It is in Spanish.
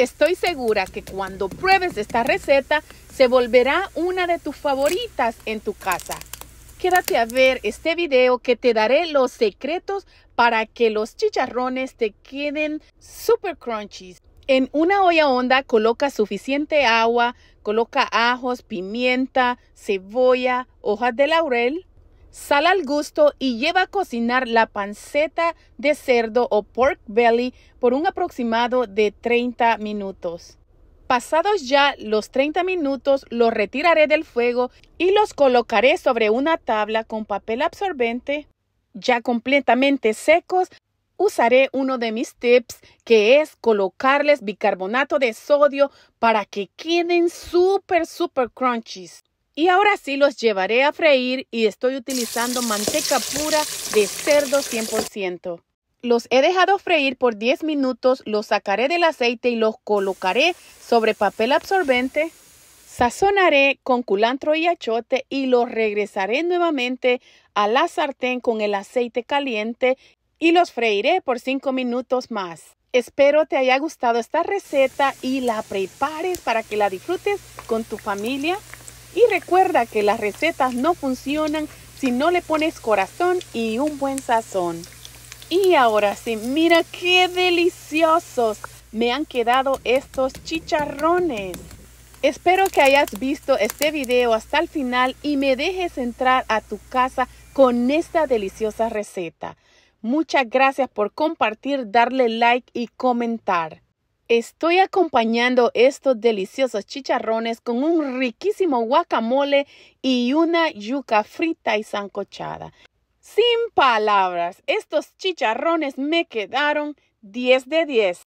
Estoy segura que cuando pruebes esta receta se volverá una de tus favoritas en tu casa. Quédate a ver este video que te daré los secretos para que los chicharrones te queden super crunchy. En una olla honda coloca suficiente agua, coloca ajos, pimienta, cebolla, hojas de laurel, Sal al gusto y lleva a cocinar la panceta de cerdo o pork belly por un aproximado de 30 minutos. Pasados ya los 30 minutos, los retiraré del fuego y los colocaré sobre una tabla con papel absorbente. Ya completamente secos, usaré uno de mis tips que es colocarles bicarbonato de sodio para que queden súper, súper crunchies. Y ahora sí los llevaré a freír y estoy utilizando manteca pura de cerdo 100%. Los he dejado freír por 10 minutos, los sacaré del aceite y los colocaré sobre papel absorbente. Sazonaré con culantro y achote y los regresaré nuevamente a la sartén con el aceite caliente y los freiré por 5 minutos más. Espero te haya gustado esta receta y la prepares para que la disfrutes con tu familia y recuerda que las recetas no funcionan si no le pones corazón y un buen sazón. Y ahora sí, mira qué deliciosos me han quedado estos chicharrones. Espero que hayas visto este video hasta el final y me dejes entrar a tu casa con esta deliciosa receta. Muchas gracias por compartir, darle like y comentar. Estoy acompañando estos deliciosos chicharrones con un riquísimo guacamole y una yuca frita y sancochada. Sin palabras, estos chicharrones me quedaron 10 de 10.